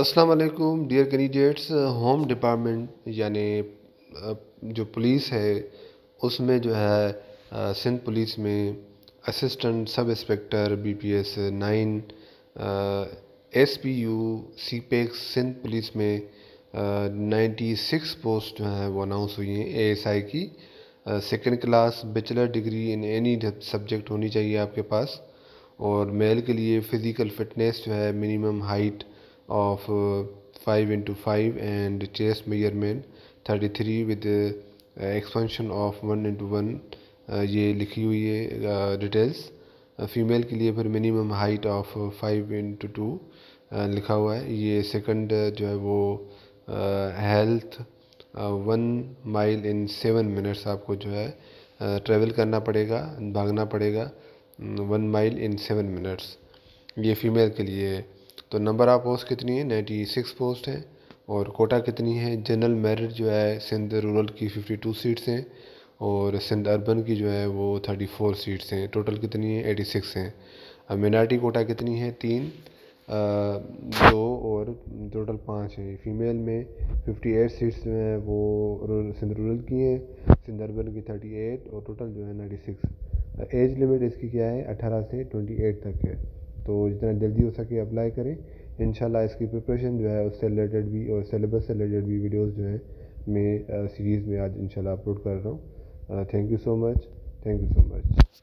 अस्सलाम वालेकुम dear candidates home department यानी जो पुलिस है उसमें जो है सिंध पुलिस में assistant sub inspector BPS nine SPU सीपेक्स e सिंध पुलिस में नाइन्टी सिक्स पोस्ट जो हैं वो अनाउंस हुई हैं एएसआई की second class bachelor degree in any subject होनी चाहिए आपके पास और मेल के लिए फ़िज़िकल फिटनेस जो है minimum height of 5 uh, into 5 and chest measurement 33 with expansion of one into one ये लिखी हुई है डिटेल्स uh, फीमेल uh, के लिए फिर minimum height of five into two लिखा हुआ है ये सेकंड जो है वो health one mile in seven minutes आपको जो है ट्रेवल करना पड़ेगा भागना पड़ेगा one mile in seven minutes ये फीमेल के लिए तो नंबर ऑफ़ पोस्ट कितनी है नाइन्टी सिक्स पोस्ट हैं और कोटा कितनी है जनरल मेरिट जो है सिंध रूरल की फिफ्टी टू सीट्स हैं और सिंध अर्बन की जो है वो थर्टी फोर सीट्स हैं टोटल कितनी है एटी सिक्स हैं अब मिनार्टी कोटा कितनी है तीन आ, दो और टोटल पाँच हैं फीमेल में फिफ्टी एट सीट्स जो हैं वो सिंध रूरल की हैं सिंध अर्बन की थर्टी एट और टोटल जो है नाइन्टी सिक्स एज लिमिट इसकी क्या है अठारह से ट्वेंटी एट तक है तो जितना जल्दी हो सके अप्लाई करें इन इसकी प्रिपरेशन जो है उससे रिलेटेड भी और सिलेबस से रिलेटेड भी वीडियोज़ जो हैं मैं सीरीज़ में आज इन अपलोड कर रहा हूँ thank you so much thank you so much